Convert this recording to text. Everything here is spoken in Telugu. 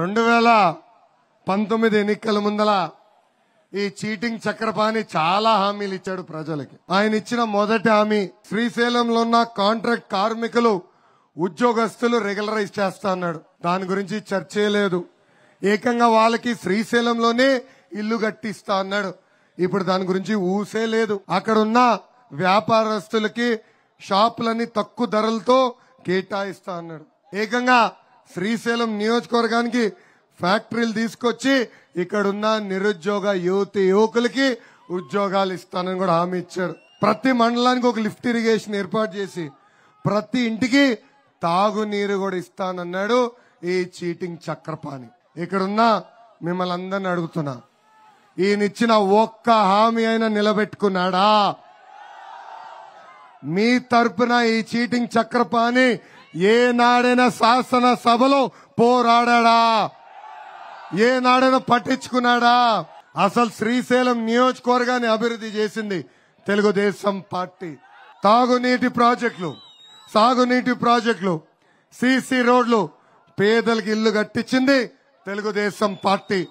రెండు వేల పంతొమ్మిది ఎన్నికల ముందల ఈ చీటింగ్ చక్రపాణి చాలా హామీలు ఇచ్చాడు ప్రజలకి ఆయన ఇచ్చిన మొదటి హామీ శ్రీశైలంలో ఉన్న కాంట్రాక్ట్ కార్మికులు ఉద్యోగస్తులు రెగ్యులరైజ్ చేస్తా అన్నాడు దాని గురించి చర్చ లేదు ఏకంగా వాళ్ళకి శ్రీశైలంలోనే ఇల్లు కట్టిస్తా అన్నాడు ఇప్పుడు దాని గురించి ఊసే లేదు అక్కడున్న వ్యాపారస్తులకి షాపులన్నీ తక్కువ ధరలతో కేటాయిస్తా అన్నాడు ఏకంగా శ్రీశైలం నియోజకవర్గానికి ఫ్యాక్టరీలు తీసుకొచ్చి ఇక్కడున్న నిరుద్యోగ యువతి యువకులకి ఉద్యోగాలు ఇస్తానని కూడా హామీ ఇచ్చాడు ప్రతి మండలానికి ఒక లిఫ్ట్ ఇరిగేషన్ ఏర్పాటు చేసి ప్రతి ఇంటికి తాగునీరు కూడా ఇస్తానన్నాడు ఈ చీటింగ్ చక్రపాణి ఇక్కడున్న మిమ్మల్ని అందరిని అడుగుతున్నా ఈయనిచ్చిన ఒక్క హామీ అయినా నిలబెట్టుకున్నాడా మీ తరపున ఈ చీటింగ్ చక్రపాణి ఏ నాడైనా శాసన సభలో పోరాడా ఏ పట్టించుకున్నాడా అసలు శ్రీశైలం నియోజకవర్గాన్ని అభివృద్ధి చేసింది తెలుగుదేశం పార్టీ తాగునీటి ప్రాజెక్టులు సాగునీటి ప్రాజెక్టులు సిసి రోడ్లు పేదలకు ఇల్లు కట్టించింది తెలుగుదేశం పార్టీ